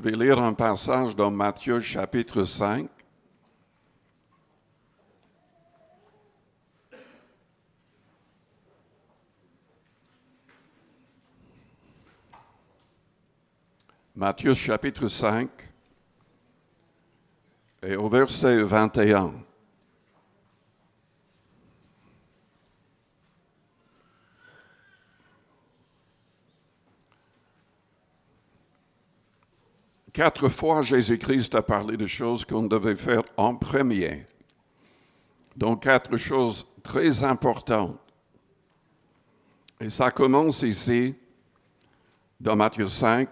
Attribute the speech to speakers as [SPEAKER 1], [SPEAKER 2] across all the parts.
[SPEAKER 1] vais lire un passage dans Matthieu chapitre 5. Matthieu chapitre 5 et au verset 21. Quatre fois, Jésus-Christ a parlé de choses qu'on devait faire en premier. Donc, quatre choses très importantes. Et ça commence ici, dans Matthieu 5.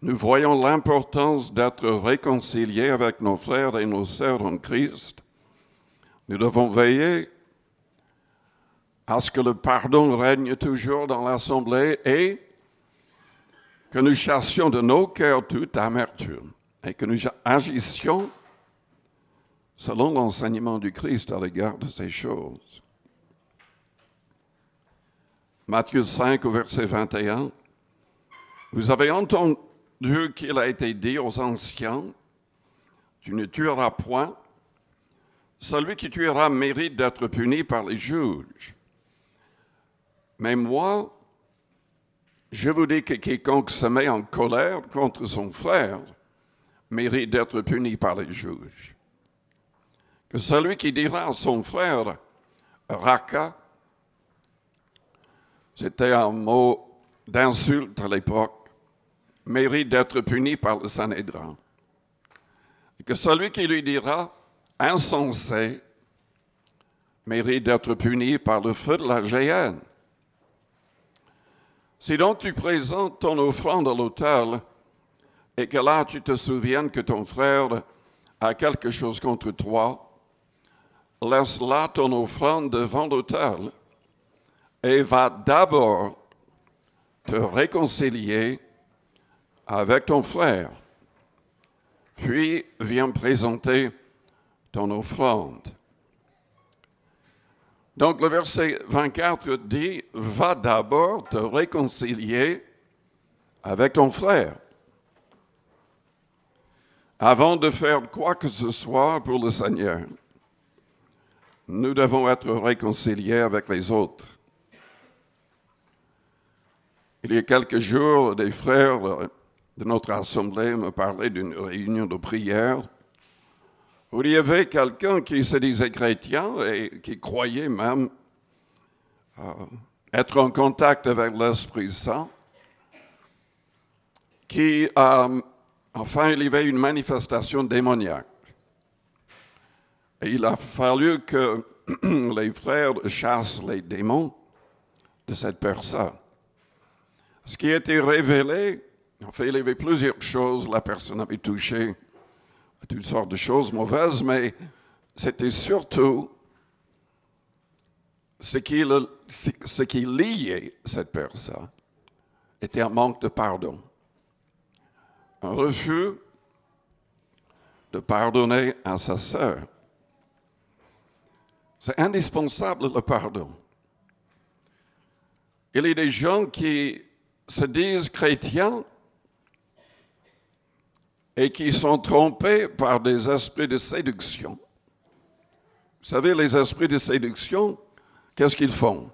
[SPEAKER 1] Nous voyons l'importance d'être réconciliés avec nos frères et nos sœurs en Christ. Nous devons veiller à ce que le pardon règne toujours dans l'Assemblée et que nous chassions de nos cœurs toute amertume et que nous agissions selon l'enseignement du Christ à l'égard de ces choses. Matthieu 5 au verset 21, vous avez entendu qu'il a été dit aux anciens, tu ne tueras point, celui qui tuera mérite d'être puni par les juges. Mais moi, je vous dis que quiconque se met en colère contre son frère mérite d'être puni par les juges. Que celui qui dira à son frère, Raka, c'était un mot d'insulte à l'époque, mérite d'être puni par le Sanhédrin. Et que celui qui lui dira, insensé, mérite d'être puni par le feu de la géhenne. Si donc tu présentes ton offrande à l'autel et que là tu te souviennes que ton frère a quelque chose contre toi, laisse là ton offrande devant l'autel et va d'abord te réconcilier avec ton frère, puis viens présenter ton offrande. Donc le verset 24 dit, va d'abord te réconcilier avec ton frère avant de faire quoi que ce soit pour le Seigneur. Nous devons être réconciliés avec les autres. Il y a quelques jours, des frères de notre assemblée me parlaient d'une réunion de prière il y avait quelqu'un qui se disait chrétien et qui croyait même euh, être en contact avec l'Esprit Saint, qui, a euh, enfin, il avait une manifestation démoniaque. Et il a fallu que les frères chassent les démons de cette personne. Ce qui a été révélé, en fait, il y avait plusieurs choses la personne avait touché toutes sorte de choses mauvaises, mais c'était surtout ce qui, ce qui liait cette personne était un manque de pardon, un refus de pardonner à sa sœur. C'est indispensable le pardon. Il y a des gens qui se disent chrétiens, et qui sont trompés par des esprits de séduction. Vous savez, les esprits de séduction, qu'est-ce qu'ils font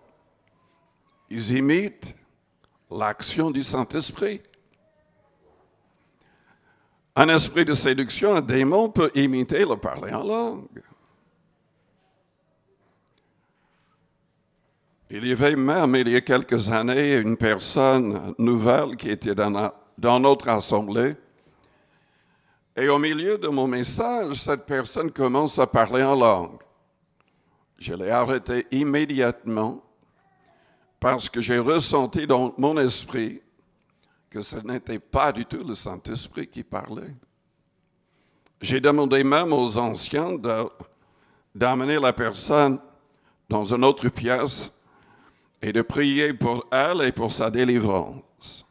[SPEAKER 1] Ils imitent l'action du Saint-Esprit. Un esprit de séduction, un démon peut imiter le parler en langue. Il y avait même, il y a quelques années, une personne nouvelle qui était dans, notre assemblée et au milieu de mon message, cette personne commence à parler en langue. Je l'ai arrêté immédiatement parce que j'ai ressenti dans mon esprit que ce n'était pas du tout le Saint-Esprit qui parlait. J'ai demandé même aux anciens d'amener la personne dans une autre pièce et de prier pour elle et pour sa délivrance.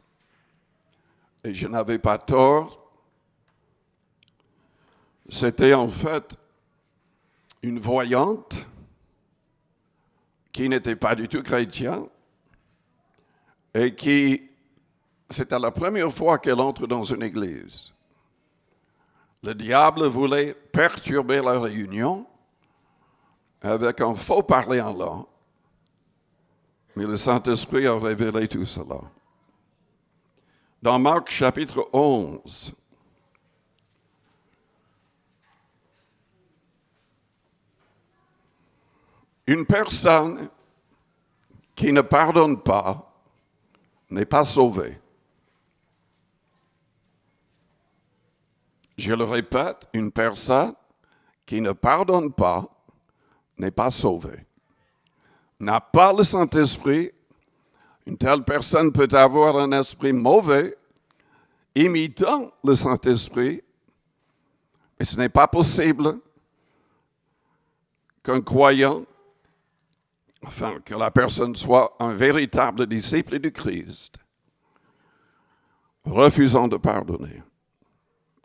[SPEAKER 1] Et je n'avais pas tort c'était en fait une voyante qui n'était pas du tout chrétienne et qui, c'était la première fois qu'elle entre dans une église. Le diable voulait perturber la réunion avec un faux parler en langue. Mais le Saint-Esprit a révélé tout cela. Dans Marc chapitre 11, Une personne qui ne pardonne pas n'est pas sauvée. Je le répète, une personne qui ne pardonne pas n'est pas sauvée. N'a pas le Saint-Esprit, une telle personne peut avoir un esprit mauvais, imitant le Saint-Esprit, mais ce n'est pas possible qu'un croyant afin que la personne soit un véritable disciple du Christ, refusant de pardonner.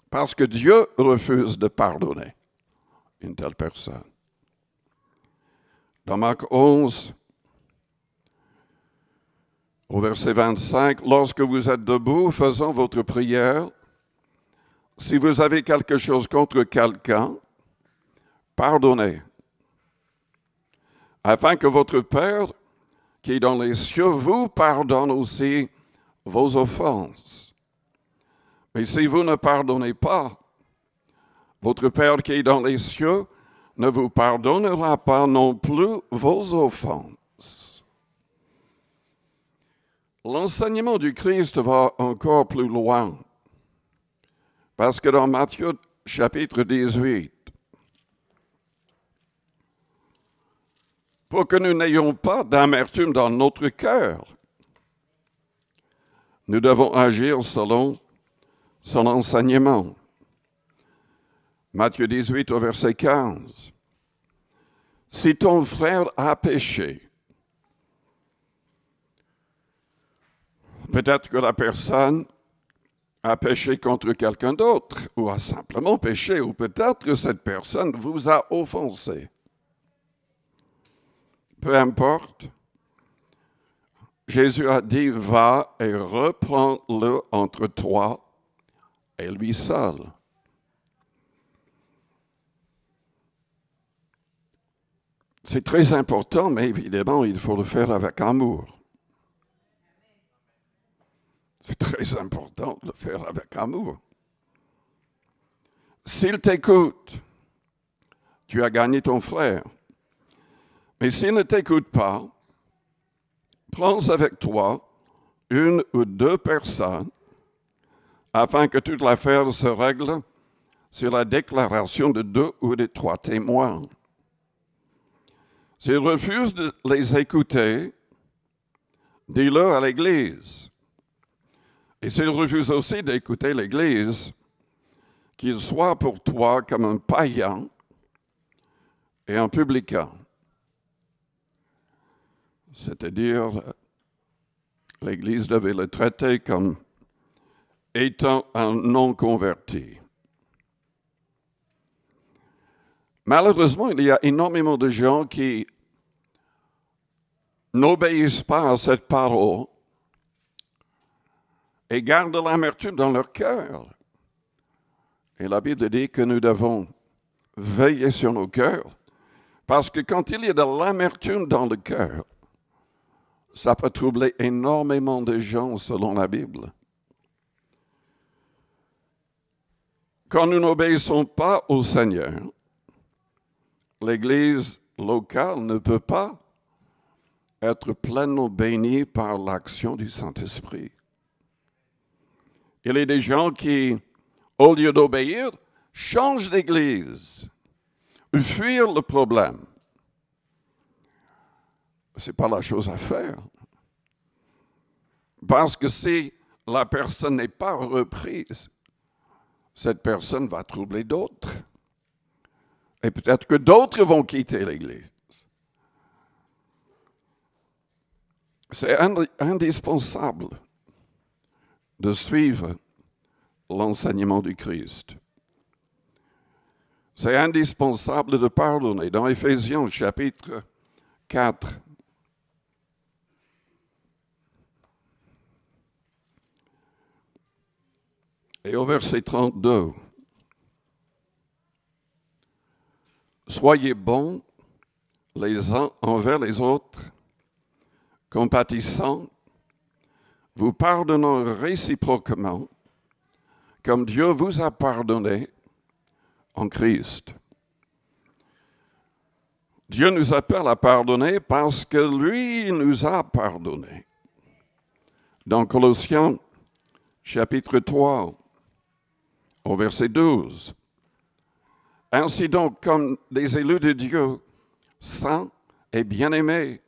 [SPEAKER 1] Parce que Dieu refuse de pardonner une telle personne. Dans Marc 11, au verset 25, lorsque vous êtes debout, faisant votre prière, si vous avez quelque chose contre quelqu'un, pardonnez afin que votre Père qui est dans les cieux vous pardonne aussi vos offenses. Mais si vous ne pardonnez pas, votre Père qui est dans les cieux ne vous pardonnera pas non plus vos offenses. L'enseignement du Christ va encore plus loin, parce que dans Matthieu chapitre 18, pour que nous n'ayons pas d'amertume dans notre cœur. Nous devons agir selon son enseignement. Matthieu 18 au verset 15. Si ton frère a péché, peut-être que la personne a péché contre quelqu'un d'autre, ou a simplement péché, ou peut-être que cette personne vous a offensé peu importe. Jésus a dit, va et reprends-le entre toi et lui seul. C'est très important, mais évidemment, il faut le faire avec amour. C'est très important de le faire avec amour. S'il t'écoute, tu as gagné ton frère. Mais s'il ne t'écoute pas, prends avec toi une ou deux personnes afin que toute l'affaire se règle sur la déclaration de deux ou de trois témoins. S'il refuse de les écouter, dis-le à l'Église. Et s'il refuse aussi d'écouter l'Église, qu'il soit pour toi comme un païen et un publicain. C'est-à-dire, l'Église devait le traiter comme étant un non converti. Malheureusement, il y a énormément de gens qui n'obéissent pas à cette parole et gardent l'amertume dans leur cœur. Et la Bible dit que nous devons veiller sur nos cœurs, parce que quand il y a de l'amertume dans le cœur, ça peut troubler énormément de gens selon la Bible. Quand nous n'obéissons pas au Seigneur, l'Église locale ne peut pas être pleinement bénie par l'action du Saint-Esprit. Il y a des gens qui, au lieu d'obéir, changent d'église, fuient le problème n'est pas la chose à faire. Parce que si la personne n'est pas reprise, cette personne va troubler d'autres. Et peut-être que d'autres vont quitter l'Église. C'est indispensable de suivre l'enseignement du Christ. C'est indispensable de pardonner. Dans Ephésiens chapitre 4, Et au verset 32, Soyez bons les uns envers les autres, compatissants, vous pardonnant réciproquement, comme Dieu vous a pardonné en Christ. Dieu nous appelle à pardonner parce que lui nous a pardonné. Dans Colossiens chapitre 3, au verset 12. Ainsi donc, comme des élus de Dieu, saints et bien-aimés,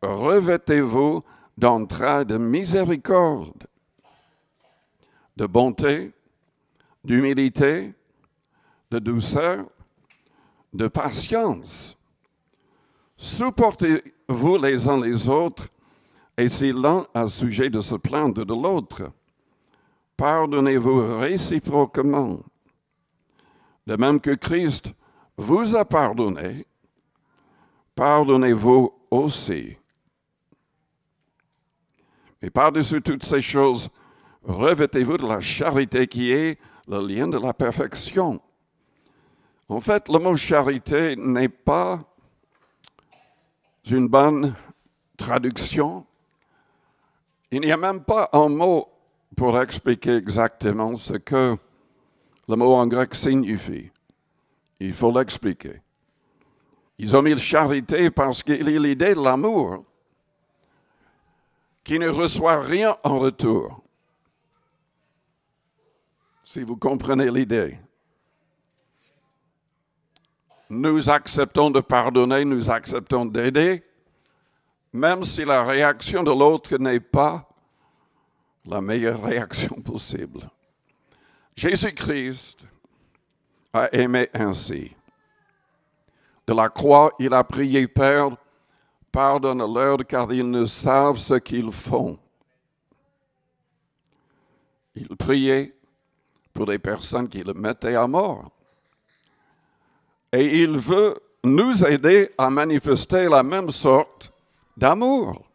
[SPEAKER 1] revêtez-vous d'entrailles de miséricorde, de bonté, d'humilité, de douceur, de patience. Supportez-vous les uns les autres, et si l'un a sujet de se plaindre de l'autre, pardonnez-vous réciproquement. De même que Christ vous a pardonné, pardonnez-vous aussi. Et par-dessus toutes ces choses, revêtez-vous de la charité qui est le lien de la perfection. En fait, le mot charité n'est pas une bonne traduction. Il n'y a même pas un mot pour expliquer exactement ce que le mot en grec signifie. Il faut l'expliquer. Ils ont mis le charité parce qu'il est l'idée de l'amour qui ne reçoit rien en retour. Si vous comprenez l'idée. Nous acceptons de pardonner, nous acceptons d'aider, même si la réaction de l'autre n'est pas la meilleure réaction possible. Jésus-Christ a aimé ainsi. De la croix, il a prié, Père, pardonne-leur car ils ne savent ce qu'ils font. Il priait pour les personnes qui le mettaient à mort. Et il veut nous aider à manifester la même sorte d'amour.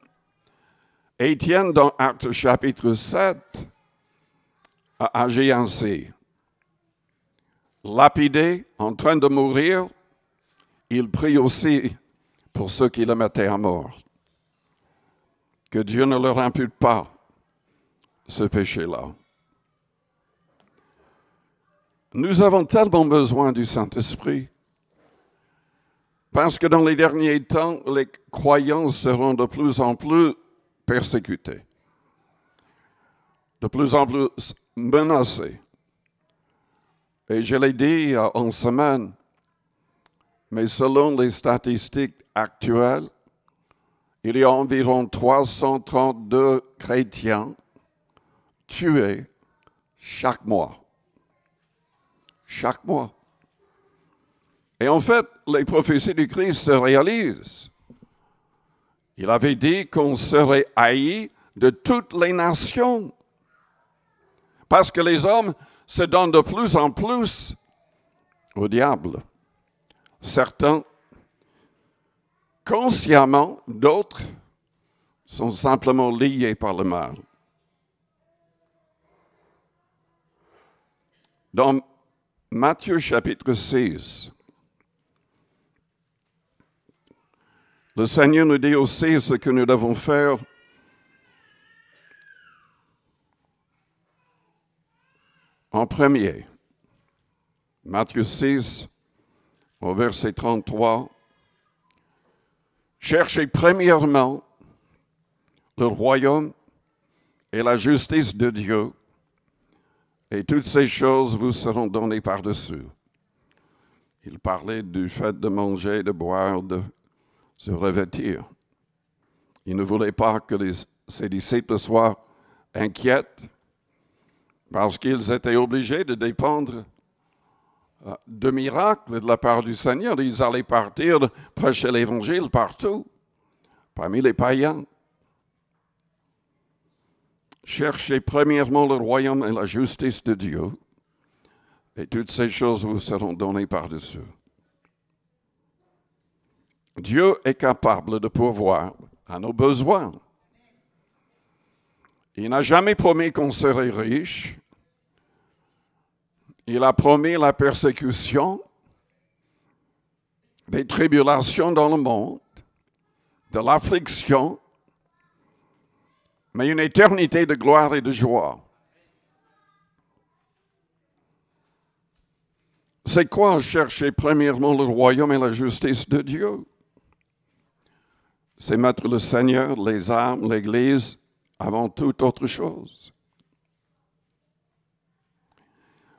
[SPEAKER 1] Étienne, dans Acte chapitre 7, a agi ainsi. Lapidé, en train de mourir, il prie aussi pour ceux qui le mettaient à mort. Que Dieu ne leur impute pas ce péché-là. Nous avons tellement besoin du Saint-Esprit parce que dans les derniers temps, les croyants seront de plus en plus persécutés, de plus en plus menacés. Et je l'ai dit en semaine, mais selon les statistiques actuelles, il y a environ 332 chrétiens tués chaque mois. Chaque mois. Et en fait, les prophéties du Christ se réalisent. Il avait dit qu'on serait haï de toutes les nations. Parce que les hommes se donnent de plus en plus au diable. Certains consciemment, d'autres sont simplement liés par le mal. Dans Matthieu chapitre 6, Le Seigneur nous dit aussi ce que nous devons faire. En premier, Matthieu 6, au verset 33, Cherchez premièrement le royaume et la justice de Dieu, et toutes ces choses vous seront données par-dessus. Il parlait du fait de manger, de boire, de se revêtir. Il ne voulait pas que les, ses disciples soient inquiètes parce qu'ils étaient obligés de dépendre euh, de miracles de la part du Seigneur. Ils allaient partir prêcher l'Évangile partout, parmi les païens. Cherchez premièrement le royaume et la justice de Dieu, et toutes ces choses vous seront données par-dessus. Dieu est capable de pourvoir à nos besoins. Il n'a jamais promis qu'on serait riche. Il a promis la persécution, les tribulations dans le monde, de l'affliction, mais une éternité de gloire et de joie. C'est quoi chercher premièrement le royaume et la justice de Dieu c'est mettre le Seigneur, les armes, l'Église avant toute autre chose.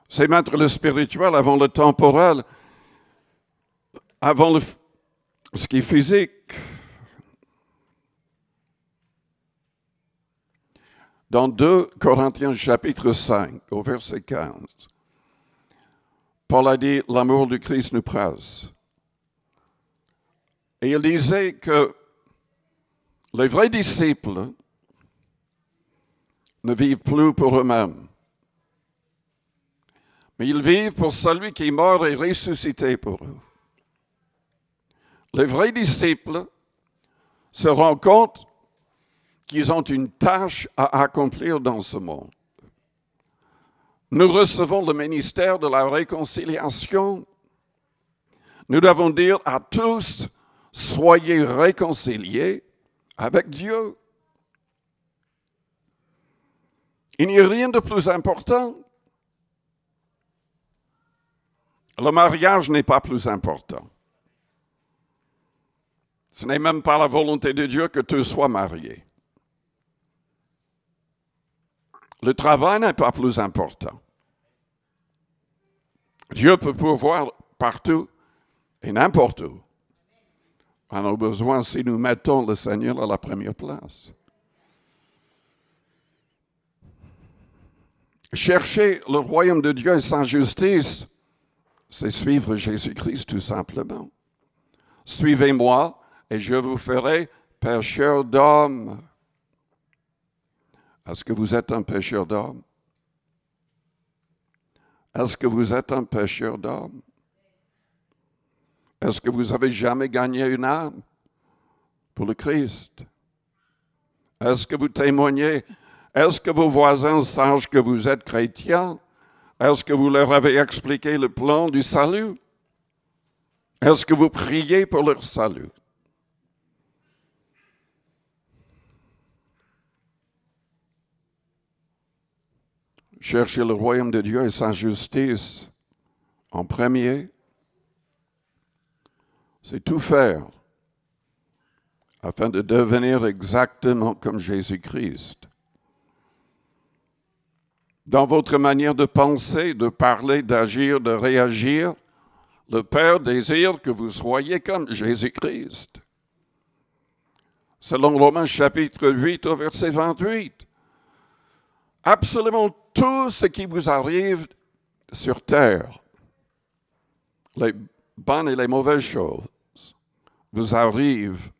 [SPEAKER 1] C'est mettre le spirituel avant le temporel, avant ce qui est physique. Dans 2 Corinthiens chapitre 5, au verset 15, Paul a dit, l'amour du Christ nous presse. Et il disait que les vrais disciples ne vivent plus pour eux-mêmes, mais ils vivent pour celui qui est mort et ressuscité pour eux. Les vrais disciples se rendent compte qu'ils ont une tâche à accomplir dans ce monde. Nous recevons le ministère de la réconciliation. Nous devons dire à tous, soyez réconciliés avec Dieu. Il n'y a rien de plus important. Le mariage n'est pas plus important. Ce n'est même pas la volonté de Dieu que tu sois marié. Le travail n'est pas plus important. Dieu peut pouvoir partout et n'importe où. À nos besoins si nous mettons le Seigneur à la première place. Chercher le royaume de Dieu et sa justice, c'est suivre Jésus-Christ tout simplement. Suivez-moi et je vous ferai pêcheur d'hommes. Est-ce que vous êtes un pêcheur d'hommes? Est-ce que vous êtes un pêcheur d'hommes? Est-ce que vous avez jamais gagné une âme pour le Christ? Est-ce que vous témoignez? Est-ce que vos voisins sachent que vous êtes chrétien? Est-ce que vous leur avez expliqué le plan du salut? Est-ce que vous priez pour leur salut? Cherchez le royaume de Dieu et sa justice en premier, c'est tout faire afin de devenir exactement comme Jésus-Christ. Dans votre manière de penser, de parler, d'agir, de réagir, le Père désire que vous soyez comme Jésus-Christ. Selon Romains chapitre 8 au verset 28, absolument tout ce qui vous arrive sur terre, les bonnes et les mauvaises choses, vous arrive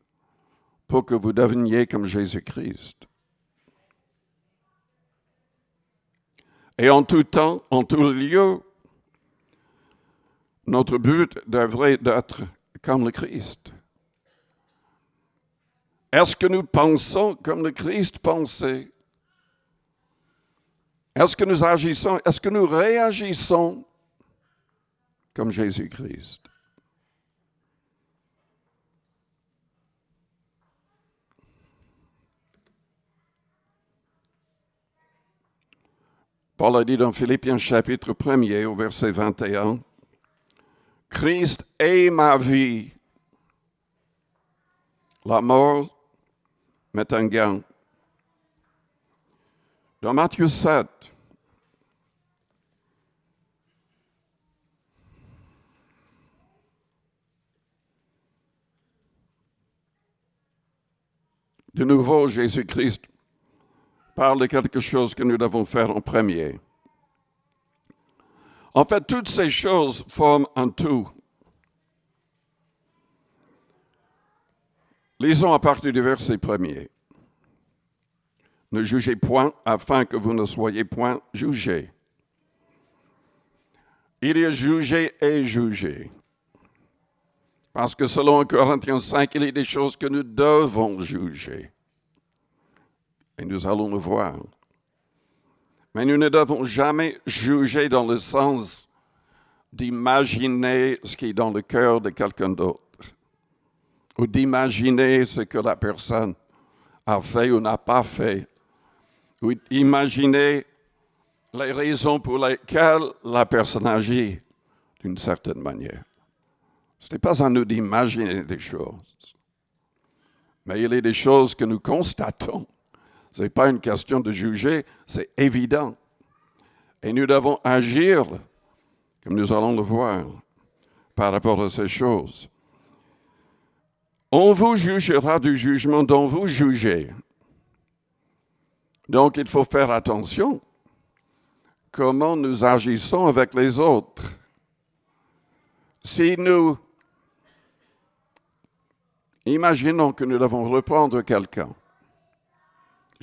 [SPEAKER 1] pour que vous deveniez comme Jésus-Christ. Et en tout temps, en tout lieu, notre but devrait être comme le Christ. Est-ce que nous pensons comme le Christ pensait? Est-ce que nous agissons? Est-ce que nous réagissons comme Jésus-Christ? Paul a dit dans Philippiens chapitre 1er au verset 21, Christ est ma vie. La mort m'est un gain. Dans Matthieu 7, de nouveau Jésus-Christ parle de quelque chose que nous devons faire en premier. En fait, toutes ces choses forment un tout. Lisons à partir du verset premier. Ne jugez point afin que vous ne soyez point jugés. Il est jugé et jugé. Parce que selon Corinthiens 5, il y a des choses que nous devons juger. Et nous allons le voir. Mais nous ne devons jamais juger dans le sens d'imaginer ce qui est dans le cœur de quelqu'un d'autre ou d'imaginer ce que la personne a fait ou n'a pas fait ou d'imaginer les raisons pour lesquelles la personne agit d'une certaine manière. Ce n'est pas à nous d'imaginer des choses, mais il y a des choses que nous constatons ce n'est pas une question de juger, c'est évident. Et nous devons agir, comme nous allons le voir, par rapport à ces choses. On vous jugera du jugement dont vous jugez. Donc il faut faire attention comment nous agissons avec les autres. Si nous imaginons que nous devons reprendre quelqu'un,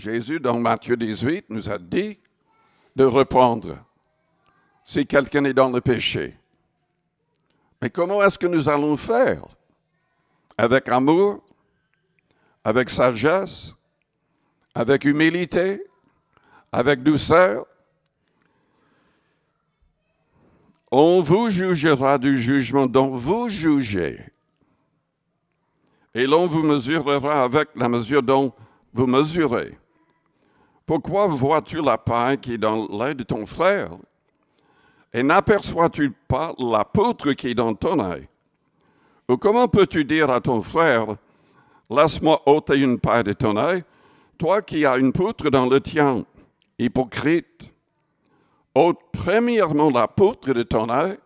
[SPEAKER 1] Jésus, dans Matthieu 18, nous a dit de reprendre si quelqu'un est dans le péché. Mais comment est-ce que nous allons faire Avec amour, avec sagesse, avec humilité, avec douceur. On vous jugera du jugement dont vous jugez. Et l'on vous mesurera avec la mesure dont vous mesurez. Pourquoi vois-tu la paille qui est dans l'œil de ton frère et n'aperçois-tu pas la poutre qui est dans ton œil Ou comment peux-tu dire à ton frère, laisse-moi ôter une paille de ton œil, toi qui as une poutre dans le tien Hypocrite, ôte premièrement la poutre de ton œil.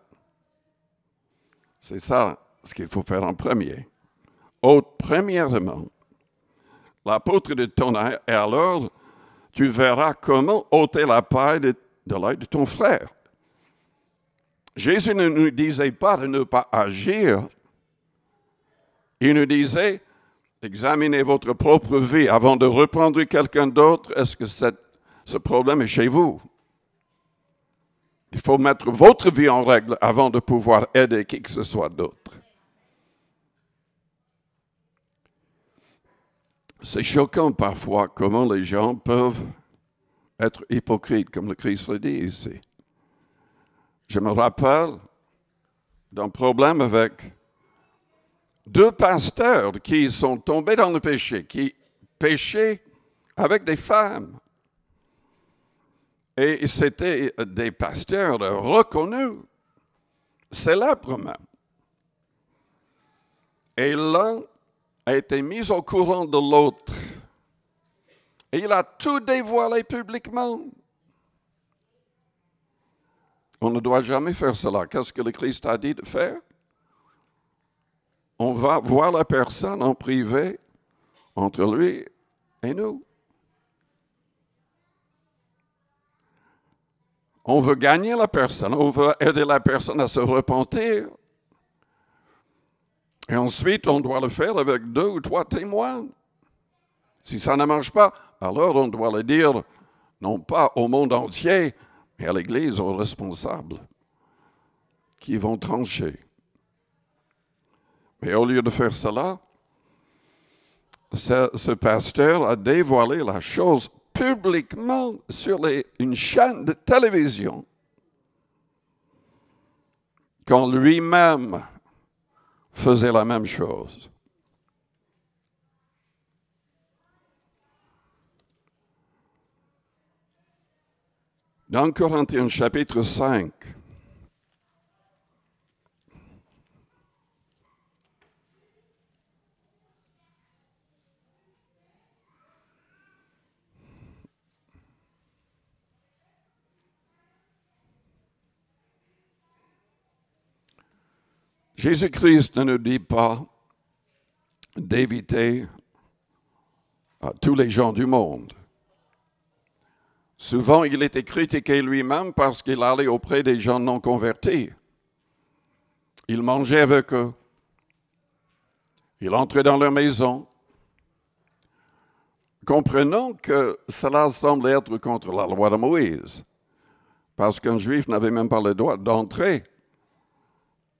[SPEAKER 1] C'est ça ce qu'il faut faire en premier. Ôte premièrement la poutre de ton œil, et alors tu verras comment ôter la paille de, l'œil de ton frère. Jésus ne nous disait pas de ne pas agir. Il nous disait, examinez votre propre vie avant de reprendre quelqu'un d'autre. Est-ce que ce problème est chez vous? Il faut mettre votre vie en règle avant de pouvoir aider qui que ce soit d'autre. C'est choquant parfois comment les gens peuvent être hypocrites, comme le Christ le dit ici. Je me rappelle d'un problème avec deux pasteurs qui sont tombés dans le péché, qui péchaient avec des femmes. Et c'était des pasteurs reconnus, célèbres même. Et l'un a été mis au courant de l'autre. Et il a tout dévoilé publiquement. On ne doit jamais faire cela. Qu'est-ce que le Christ a dit de faire On va voir la personne en privé entre lui et nous. On veut gagner la personne, on veut aider la personne à se repentir, et ensuite, on doit le faire avec deux ou trois témoins. Si ça ne marche pas, alors on doit le dire, non pas au monde entier, mais à l'Église, aux responsables qui vont trancher. Mais au lieu de faire cela, ce, pasteur a dévoilé la chose publiquement sur une chaîne de télévision, quand lui-même faisait la même chose. Dans Corinthiens chapitre 5, Jésus-Christ ne nous dit pas d'éviter euh, tous les gens du monde. Souvent, il était critiqué lui-même parce qu'il allait auprès des gens non convertis. Il mangeait avec eux. Il entrait dans leur maison. Comprenant que cela semblait être contre la loi de Moïse, parce qu'un juif n'avait même pas le droit d'entrer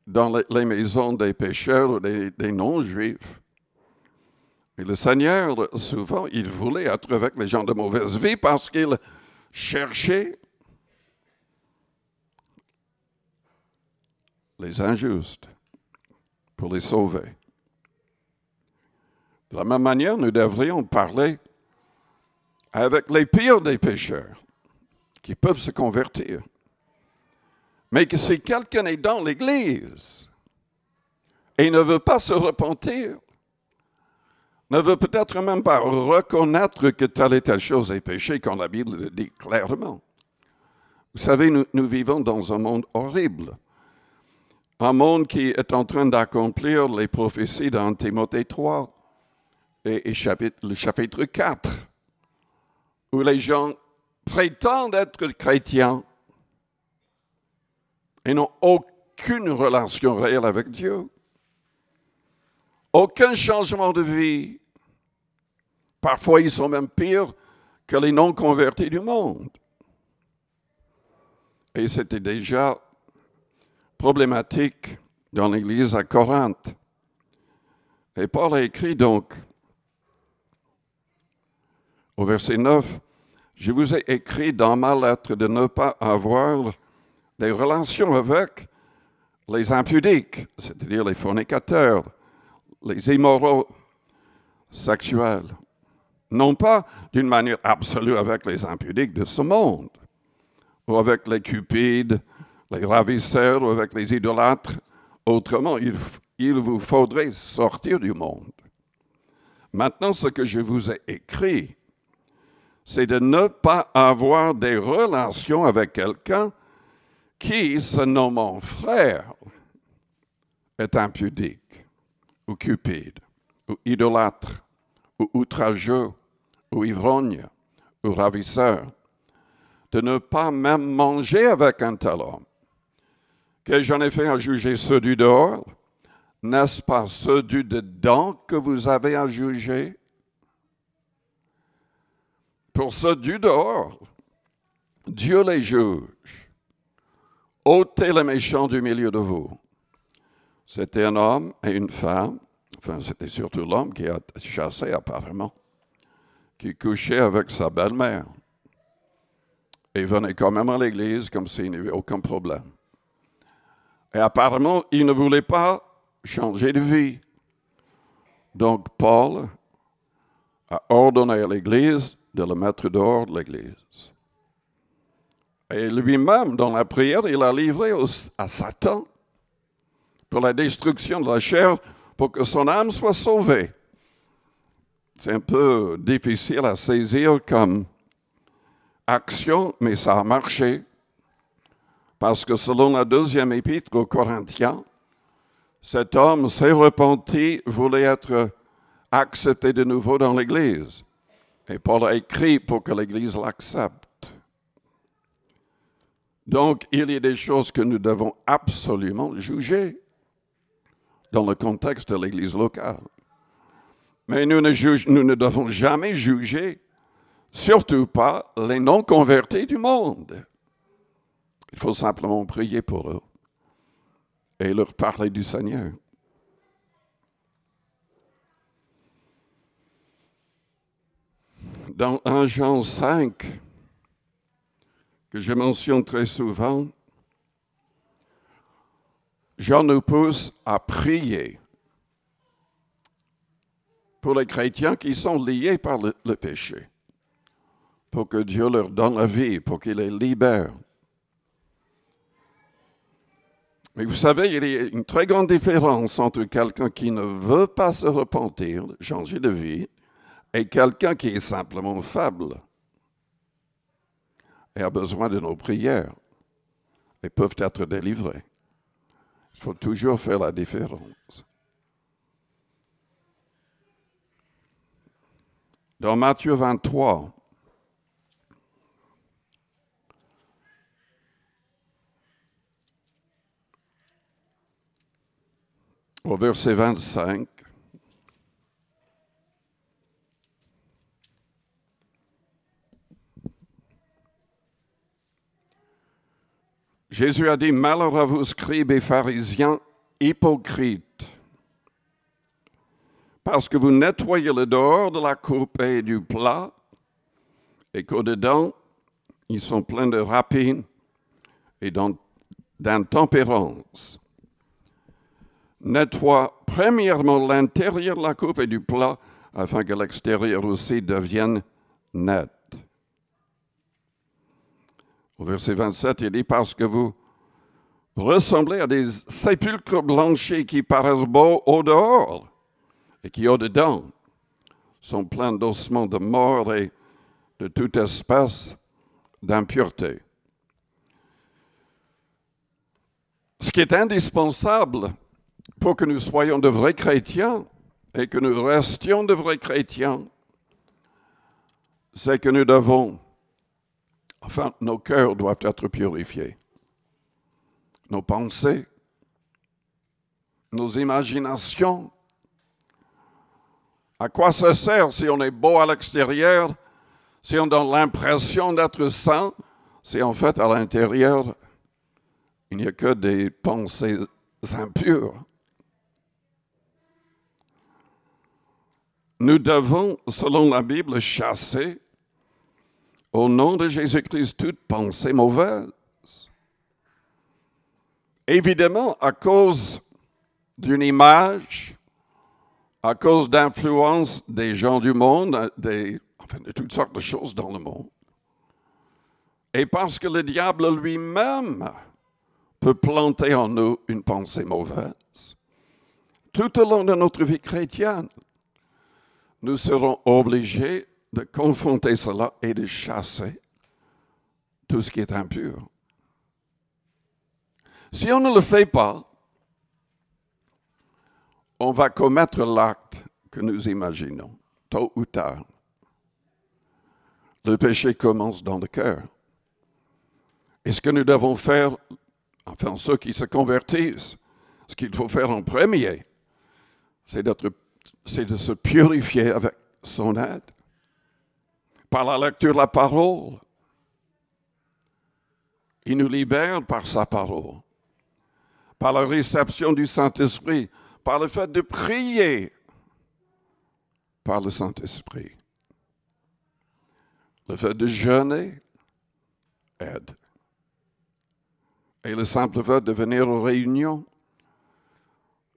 [SPEAKER 1] dans les maisons des pécheurs ou des, non-juifs. Et le Seigneur, souvent, il voulait être avec les gens de mauvaise vie parce qu'il cherchait les injustes pour les sauver. De la même manière, nous devrions parler avec les pires des pécheurs qui peuvent se convertir mais que si quelqu'un est dans l'Église et ne veut pas se repentir, ne veut peut-être même pas reconnaître que telle et telle chose est péché, quand la Bible le dit clairement. Vous savez, nous, vivons dans un monde horrible, un monde qui est en train d'accomplir les prophéties dans Timothée 3 et, le chapitre 4, où les gens prétendent être chrétiens, ils n'ont aucune relation réelle avec Dieu. Aucun changement de vie. Parfois, ils sont même pires que les non-convertis du monde. Et c'était déjà problématique dans l'Église à Corinthe. Et Paul a écrit donc au verset 9, Je vous ai écrit dans ma lettre de ne pas avoir les relations avec les impudiques, c'est-à-dire les fornicateurs, les immoraux sexuels. Non pas d'une manière absolue avec les impudiques de ce monde, ou avec les cupides, les ravisseurs, ou avec les idolâtres. Autrement, il, il vous faudrait sortir du monde. Maintenant, ce que je vous ai écrit, c'est de ne pas avoir des relations avec quelqu'un qui se nommant frère est impudique ou cupide ou idolâtre ou outrageux ou ivrogne ou ravisseur, de ne pas même manger avec un tel homme. Que j'en ai fait à juger ceux du dehors, n'est-ce pas ceux du dedans que vous avez à juger Pour ceux du dehors, Dieu les juge ôtez les méchants du milieu de vous. C'était un homme et une femme, enfin c'était surtout l'homme qui a chassé apparemment, qui couchait avec sa belle-mère. Et venait quand même à l'église comme s'il n'y avait aucun problème. Et apparemment, il ne voulait pas changer de vie. Donc Paul a ordonné à l'église de le mettre dehors de l'église. Et lui-même, dans la prière, il a livré à Satan pour la destruction de la chair, pour que son âme soit sauvée. C'est un peu difficile à saisir comme action, mais ça a marché. Parce que selon la deuxième épître aux Corinthiens, cet homme s'est repenti, voulait être accepté de nouveau dans l'Église. Et Paul a écrit pour que l'Église l'accepte. Donc, il y a des choses que nous devons absolument juger dans le contexte de l'Église locale. Mais nous ne, devons jamais juger, surtout pas les non-convertis du monde. Il faut simplement prier pour eux et leur parler du Seigneur. Dans 1 Jean 5, que je mentionne très souvent, Jean nous pousse à prier pour les chrétiens qui sont liés par le, péché, pour que Dieu leur donne la vie, pour qu'il les libère. Mais vous savez, il y a une très grande différence entre quelqu'un qui ne veut pas se repentir, changer de vie, et quelqu'un qui est simplement faible et a besoin de nos prières et peuvent être délivrés. Il faut toujours faire la différence. Dans Matthieu 23, au verset 25, Jésus a dit, malheur à vous, scribes et pharisiens, hypocrites, parce que vous nettoyez le dehors de la coupe et du plat, et qu'au-dedans, ils sont pleins de rapines et d'intempérance. Nettoie premièrement l'intérieur de la coupe et du plat, afin que l'extérieur aussi devienne net. Au verset 27, il dit, parce que vous ressemblez à des sépulcres blanchis qui paraissent beaux au dehors et qui au dedans sont pleins d'ossements de mort et de toute espèce d'impureté. Ce qui est indispensable pour que nous soyons de vrais chrétiens et que nous restions de vrais chrétiens, c'est que nous devons Enfin, nos cœurs doivent être purifiés. Nos pensées, nos imaginations. À quoi ça sert si on est beau à l'extérieur, si on donne l'impression d'être saint, si en fait à l'intérieur, il n'y a que des pensées impures. Nous devons, selon la Bible, chasser au nom de Jésus-Christ, toute pensée mauvaise. Évidemment, à cause d'une image, à cause d'influence des gens du monde, des, de toutes sortes de choses dans le monde. Et parce que le diable lui-même peut planter en nous une pensée mauvaise, tout au long de notre vie chrétienne, nous serons obligés de confronter cela et de chasser tout ce qui est impur. Si on ne le fait pas, on va commettre l'acte que nous imaginons, tôt ou tard. Le péché commence dans le cœur. Et ce que nous devons faire, enfin ceux qui se convertissent, ce qu'il faut faire en premier, c'est de se purifier avec son aide par la lecture de la parole. Il nous libère par sa parole, par la réception du Saint-Esprit, par le fait de prier par le Saint-Esprit. Le fait de jeûner aide. Et le simple fait de venir aux réunions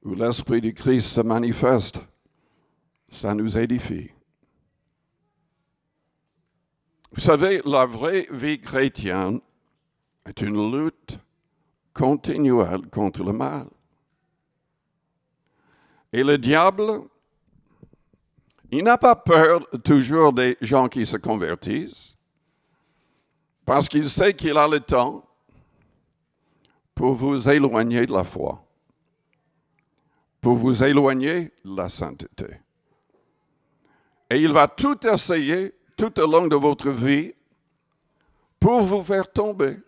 [SPEAKER 1] où l'Esprit du Christ se manifeste, ça nous édifie. Vous savez, la vraie vie chrétienne est une lutte continuelle contre le mal. Et le diable, il n'a pas peur toujours des gens qui se convertissent, parce qu'il sait qu'il a le temps pour vous éloigner de la foi, pour vous éloigner de la sainteté. Et il va tout essayer tout au long de votre vie pour vous faire tomber,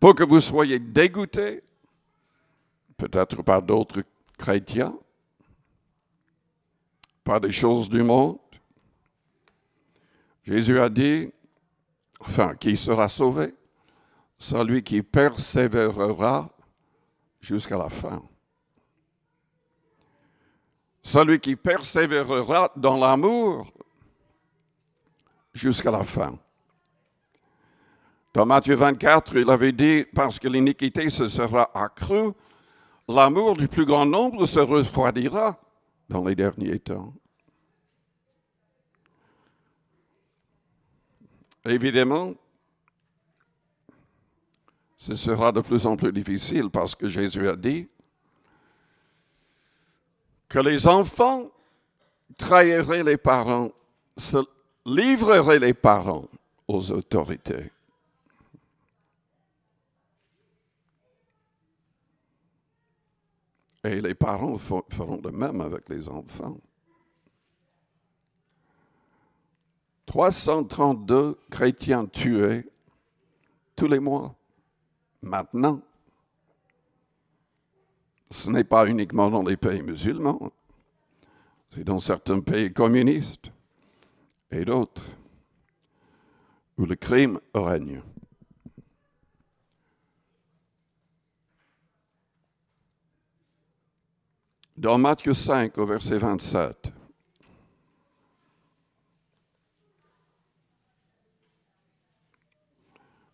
[SPEAKER 1] pour que vous soyez dégoûté, peut-être par d'autres chrétiens, par des choses du monde. Jésus a dit, enfin, qui sera sauvé, celui qui persévérera jusqu'à la fin. Celui qui persévérera dans l'amour jusqu'à la fin. Dans Matthieu 24, il avait dit, parce que l'iniquité se sera accrue, l'amour du plus grand nombre se refroidira dans les derniers temps. Évidemment, ce sera de plus en plus difficile parce que Jésus a dit que les enfants trahiraient les parents livrerait les parents aux autorités. Et les parents feront de même avec les enfants. 332 chrétiens tués tous les mois, maintenant. Ce n'est pas uniquement dans les pays musulmans, c'est dans certains pays communistes et d'autres, où le crime règne. Dans Matthieu 5 au verset 27,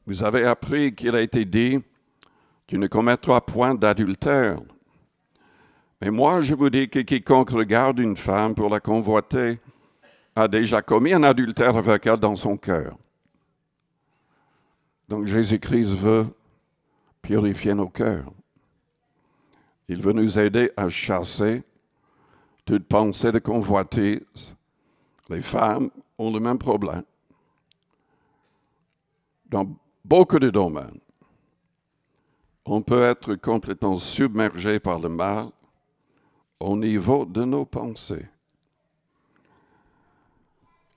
[SPEAKER 1] vous avez appris qu'il a été dit, tu ne commettras point d'adultère. Mais moi, je vous dis que quiconque regarde une femme pour la convoiter a déjà commis un adultère avec elle dans son cœur. Donc Jésus-Christ veut purifier nos cœurs. Il veut nous aider à chasser toute pensée de convoitise. Les femmes ont le même problème dans beaucoup de domaines. On peut être complètement submergé par le mal au niveau de nos pensées.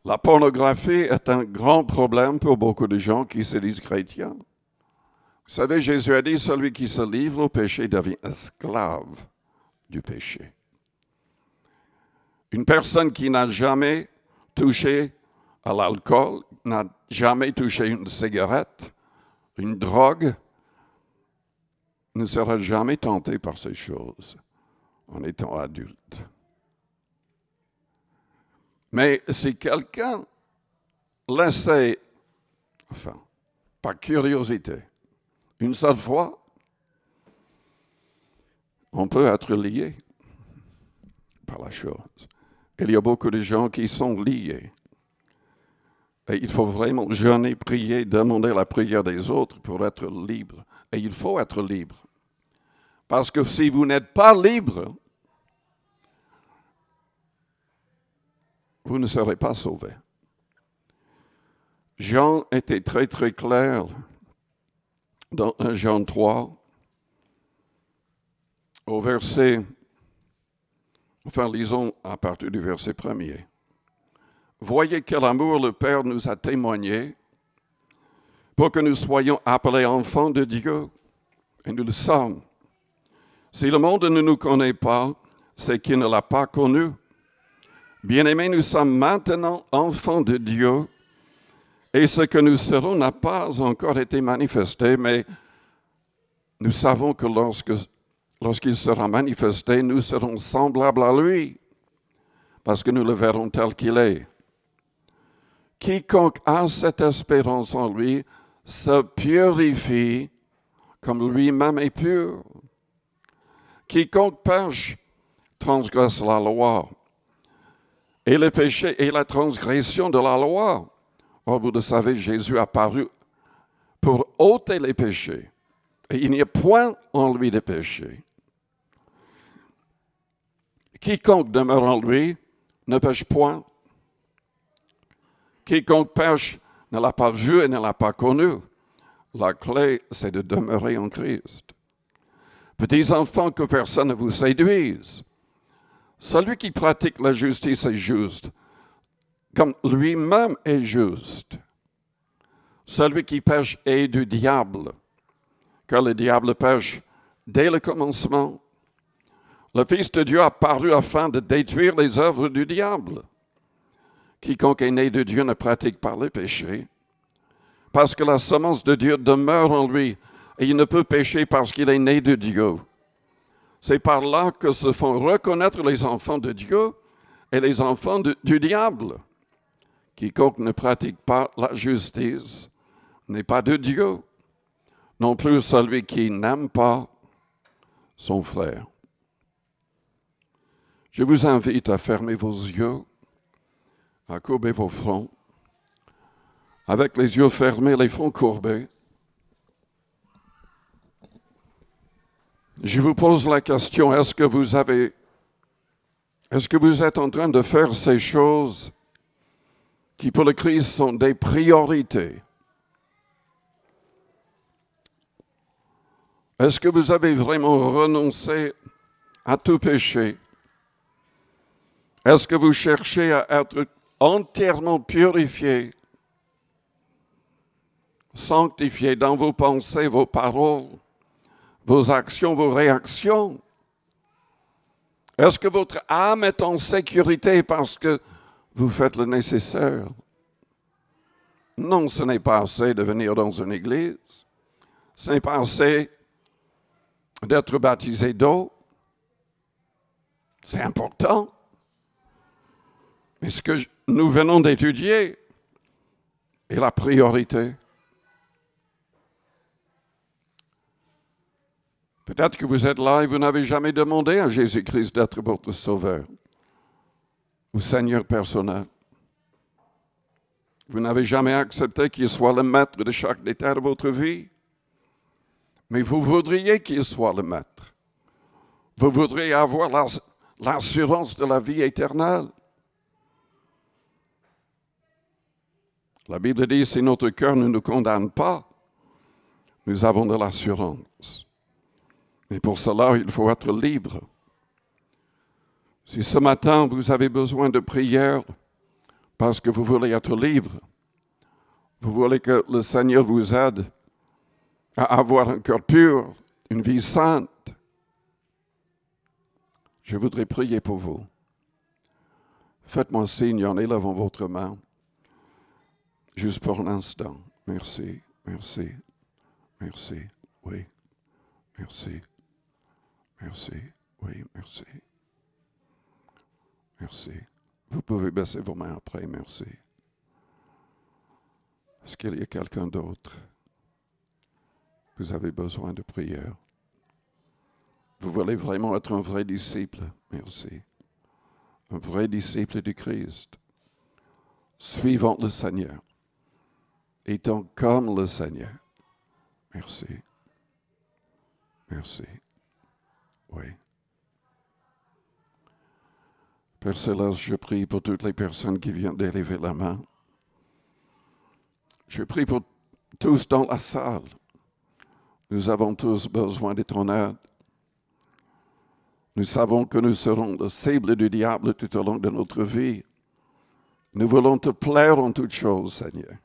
[SPEAKER 1] La pornographie est un grand problème pour beaucoup de gens qui se disent chrétiens. Vous savez, Jésus a dit, celui qui se livre au péché devient esclave du péché. Une personne qui n'a jamais touché à l'alcool, n'a jamais touché une cigarette, une drogue, ne sera jamais tentée par ces choses en étant adulte. Mais si quelqu'un laisse, enfin, par curiosité, une seule fois, on peut être lié par la chose. Il y a beaucoup de gens qui sont liés. Et il faut vraiment jeûner, prier, demander la prière des autres pour être libre. Et il faut être libre. Parce que si vous n'êtes pas libre, vous ne serez pas sauvés. Jean était très très clair dans 1 Jean 3, au verset, enfin lisons à partir du verset premier. Voyez quel amour le Père nous a témoigné pour que nous soyons appelés enfants de Dieu. Et nous le sommes. Si le monde ne nous connaît pas, c'est qu'il ne l'a pas connu. Bien-aimés, nous sommes maintenant enfants de Dieu et ce que nous serons n'a pas encore été manifesté, mais nous savons que lorsque, lorsqu'il sera manifesté, nous serons semblables à lui parce que nous le verrons tel qu'il est. Quiconque a cette espérance en lui se purifie comme lui-même est pur. Quiconque pêche transgresse la loi et le péché et la transgression de la loi. Or, oh, vous le savez, Jésus a paru pour ôter les péchés. Et il n'y a point en lui de péché. Quiconque demeure en lui ne pêche point. Quiconque pêche ne l'a pas vu et ne l'a pas connu. La clé, c'est de demeurer en Christ. Petits enfants, que personne ne vous séduise. Celui qui pratique la justice est juste, comme lui-même est juste. Celui qui pêche est du diable, car le diable pêche dès le commencement. Le Fils de Dieu a paru afin de détruire les œuvres du diable. Quiconque est né de Dieu ne pratique pas le péché, parce que la semence de Dieu demeure en lui, et il ne peut pécher parce qu'il est né de Dieu. C'est par là que se font reconnaître les enfants de Dieu et les enfants du diable. Quiconque ne pratique pas la justice n'est pas de Dieu, non plus celui qui n'aime pas son frère. Je vous invite à fermer vos yeux, à courber vos fronts. Avec les yeux fermés, les fronts courbés, je vous pose la question, est-ce que vous avez, est-ce que vous êtes en train de faire ces choses qui pour le Christ sont des priorités? Est-ce que vous avez vraiment renoncé à tout péché? Est-ce que vous cherchez à être entièrement purifié, sanctifié dans vos pensées, vos paroles? vos actions, vos réactions. Est-ce que votre âme est en sécurité parce que vous faites le nécessaire? Non, ce n'est pas assez de venir dans une église. Ce n'est pas assez d'être baptisé d'eau. C'est important. Mais ce que nous venons d'étudier est la priorité. Peut-être que vous êtes là et vous n'avez jamais demandé à Jésus-Christ d'être votre sauveur ou Seigneur personnel. Vous n'avez jamais accepté qu'il soit le maître de chaque détail de votre vie, mais vous voudriez qu'il soit le maître. Vous voudriez avoir l'assurance de la vie éternelle. La Bible dit, si notre cœur ne nous condamne pas, nous avons de l'assurance. Mais pour cela, il faut être libre. Si ce matin vous avez besoin de prière parce que vous voulez être libre, vous voulez que le Seigneur vous aide à avoir un cœur pur, une vie sainte, je voudrais prier pour vous. Faites-moi signe en élevant votre main, juste pour l'instant. Merci, merci, merci, oui, merci. Merci. Oui, merci. Merci. Vous pouvez baisser vos mains après, merci. Est-ce qu'il y a quelqu'un d'autre? Vous avez besoin de prière. Vous voulez vraiment être un vrai disciple, merci. Un vrai disciple du Christ, suivant le Seigneur, étant comme le Seigneur. Merci. Merci. Oui. Père Céleste, je prie pour toutes les personnes qui viennent d'élever la main. Je prie pour tous dans la salle. Nous avons tous besoin de ton aide. Nous savons que nous serons le cible du diable tout au long de notre vie. Nous voulons te plaire en toutes choses, Seigneur.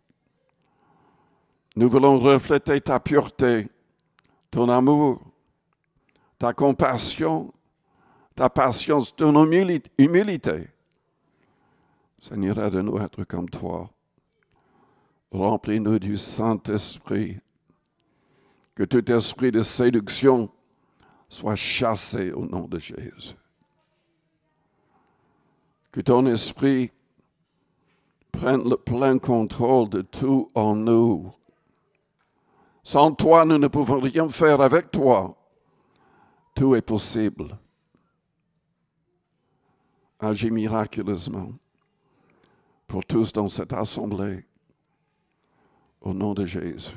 [SPEAKER 1] Nous voulons refléter ta pureté, ton amour, ta compassion, ta patience, ton humilité. Seigneur, aide-nous à être comme toi. Remplis-nous du Saint-Esprit. Que tout esprit de séduction soit chassé au nom de Jésus. Que ton esprit prenne le plein contrôle de tout en nous. Sans toi, nous ne pouvons rien faire avec toi. Tout est possible. Agis ah, miraculeusement pour tous dans cette assemblée. Au nom de Jésus.